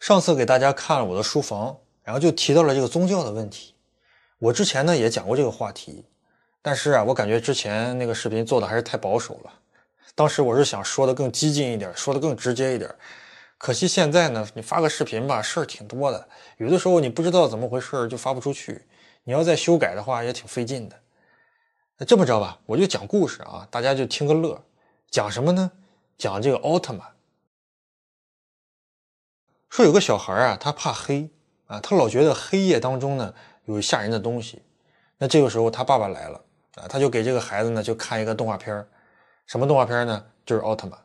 上次给大家看了我的书房，然后就提到了这个宗教的问题。我之前呢也讲过这个话题，但是啊，我感觉之前那个视频做的还是太保守了。当时我是想说的更激进一点，说的更直接一点。可惜现在呢，你发个视频吧，事儿挺多的，有的时候你不知道怎么回事就发不出去。你要再修改的话也挺费劲的。那这么着吧，我就讲故事啊，大家就听个乐。讲什么呢？讲这个奥特曼。说有个小孩啊，他怕黑啊，他老觉得黑夜当中呢有吓人的东西。那这个时候他爸爸来了啊，他就给这个孩子呢就看一个动画片什么动画片呢？就是奥特曼。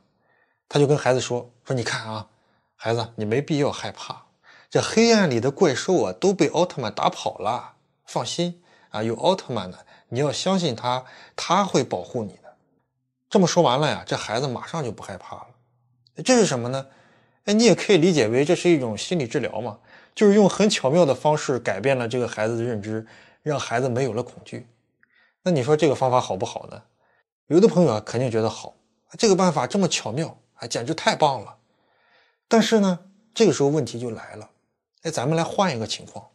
他就跟孩子说：“说你看啊，孩子，你没必要害怕，这黑暗里的怪兽啊都被奥特曼打跑了。放心啊，有奥特曼呢，你要相信他，他会保护你的。”这么说完了呀，这孩子马上就不害怕了。这是什么呢？哎，你也可以理解为这是一种心理治疗嘛，就是用很巧妙的方式改变了这个孩子的认知，让孩子没有了恐惧。那你说这个方法好不好呢？有的朋友啊肯定觉得好，这个办法这么巧妙，哎，简直太棒了。但是呢，这个时候问题就来了。哎，咱们来换一个情况，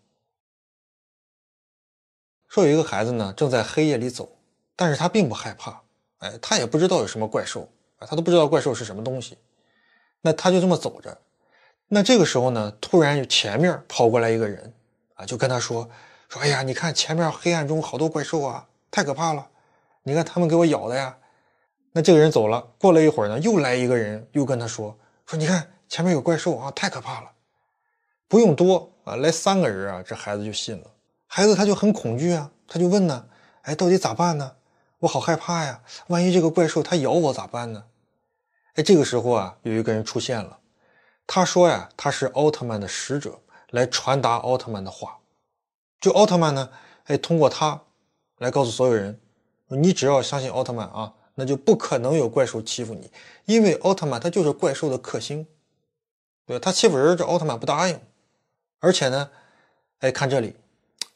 说有一个孩子呢正在黑夜里走，但是他并不害怕，哎，他也不知道有什么怪兽，啊，他都不知道怪兽是什么东西。那他就这么走着，那这个时候呢，突然有前面跑过来一个人，啊，就跟他说，说，哎呀，你看前面黑暗中好多怪兽啊，太可怕了，你看他们给我咬的呀。那这个人走了，过了一会儿呢，又来一个人，又跟他说，说，你看前面有怪兽啊，太可怕了，不用多啊，来三个人啊，这孩子就信了。孩子他就很恐惧啊，他就问呢，哎，到底咋办呢？我好害怕呀，万一这个怪兽它咬我咋办呢？哎，这个时候啊，有一个人出现了。他说呀，他是奥特曼的使者，来传达奥特曼的话。就奥特曼呢，哎，通过他来告诉所有人：你只要相信奥特曼啊，那就不可能有怪兽欺负你，因为奥特曼他就是怪兽的克星。对他欺负人，这奥特曼不答应。而且呢，哎，看这里，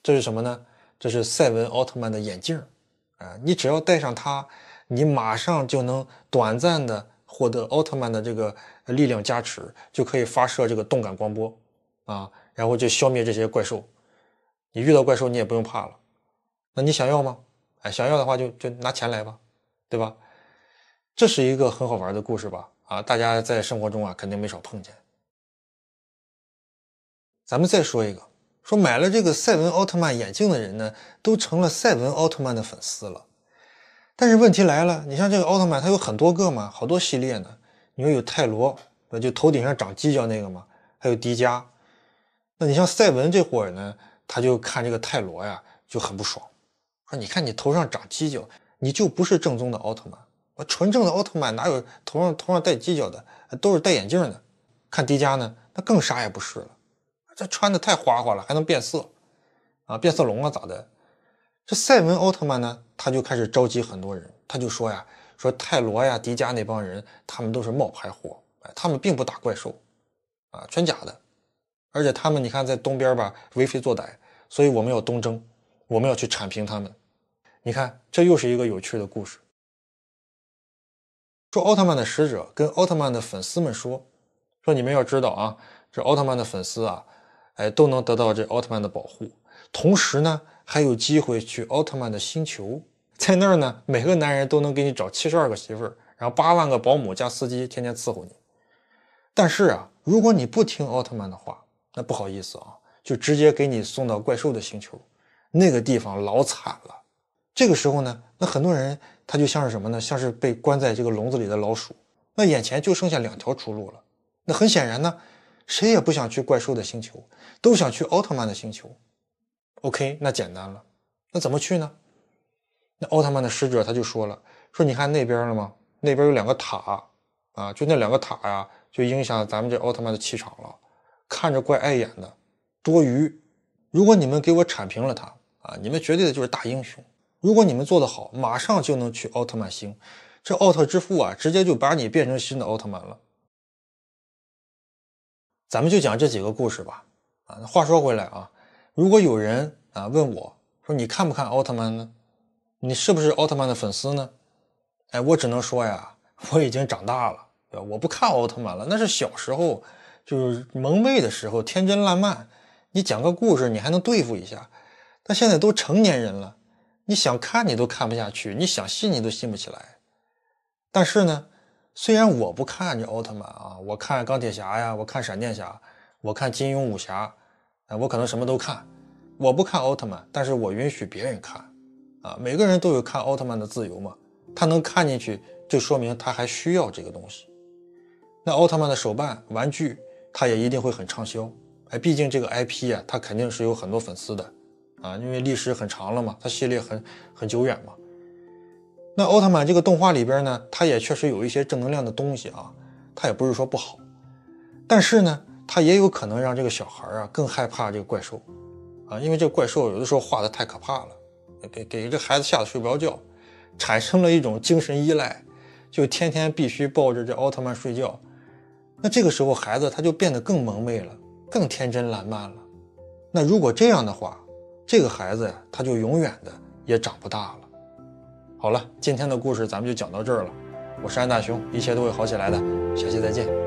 这是什么呢？这是赛文奥特曼的眼镜，啊，你只要戴上它，你马上就能短暂的。获得奥特曼的这个力量加持，就可以发射这个动感光波，啊，然后就消灭这些怪兽。你遇到怪兽，你也不用怕了。那你想要吗？哎，想要的话就就拿钱来吧，对吧？这是一个很好玩的故事吧？啊，大家在生活中啊，肯定没少碰见。咱们再说一个，说买了这个赛文奥特曼眼镜的人呢，都成了赛文奥特曼的粉丝了。但是问题来了，你像这个奥特曼，它有很多个嘛，好多系列呢。你说有泰罗，就头顶上长犄角那个嘛，还有迪迦。那你像赛文这伙儿呢，他就看这个泰罗呀就很不爽，说你看你头上长犄角，你就不是正宗的奥特曼。我纯正的奥特曼哪有头上头上戴犄角的，都是戴眼镜的。看迪迦呢，那更啥也不是了，这穿的太花花了，还能变色啊，变色龙啊咋的？这赛文奥特曼呢？他就开始召集很多人，他就说呀，说泰罗呀、迪迦那帮人，他们都是冒牌货，哎，他们并不打怪兽，啊，全假的，而且他们你看在东边吧为非作歹，所以我们要东征，我们要去铲平他们。你看，这又是一个有趣的故事。说奥特曼的使者跟奥特曼的粉丝们说，说你们要知道啊，这奥特曼的粉丝啊，哎，都能得到这奥特曼的保护，同时呢还有机会去奥特曼的星球。在那儿呢，每个男人都能给你找七十二个媳妇儿，然后八万个保姆加司机天天伺候你。但是啊，如果你不听奥特曼的话，那不好意思啊，就直接给你送到怪兽的星球，那个地方老惨了。这个时候呢，那很多人他就像是什么呢？像是被关在这个笼子里的老鼠。那眼前就剩下两条出路了。那很显然呢，谁也不想去怪兽的星球，都想去奥特曼的星球。OK，那简单了，那怎么去呢？那奥特曼的使者他就说了，说你看那边了吗？那边有两个塔啊，就那两个塔呀，就影响咱们这奥特曼的气场了，看着怪碍眼的，多余。如果你们给我铲平了他啊，你们绝对的就是大英雄。如果你们做的好，马上就能去奥特曼星，这奥特之父啊，直接就把你变成新的奥特曼了。咱们就讲这几个故事吧。啊，那话说回来啊，如果有人啊问我说，你看不看奥特曼呢？你是不是奥特曼的粉丝呢？哎，我只能说呀，我已经长大了，对吧？我不看奥特曼了，那是小时候，就是萌妹的时候，天真烂漫。你讲个故事，你还能对付一下。但现在都成年人了，你想看你都看不下去，你想信你都信不起来。但是呢，虽然我不看这奥特曼啊，我看钢铁侠呀，我看闪电侠，我看金庸武侠，哎，我可能什么都看。我不看奥特曼，但是我允许别人看。啊，每个人都有看奥特曼的自由嘛，他能看进去，就说明他还需要这个东西。那奥特曼的手办玩具，他也一定会很畅销。哎，毕竟这个 IP 呀，它肯定是有很多粉丝的啊，因为历史很长了嘛，它系列很很久远嘛。那奥特曼这个动画里边呢，它也确实有一些正能量的东西啊，它也不是说不好，但是呢，它也有可能让这个小孩啊更害怕这个怪兽啊，因为这个怪兽有的时候画的太可怕了。给给这孩子吓得睡不着觉，产生了一种精神依赖，就天天必须抱着这奥特曼睡觉。那这个时候孩子他就变得更萌昧了，更天真烂漫了。那如果这样的话，这个孩子呀他就永远的也长不大了。好了，今天的故事咱们就讲到这儿了。我是安大雄，一切都会好起来的。下期再见。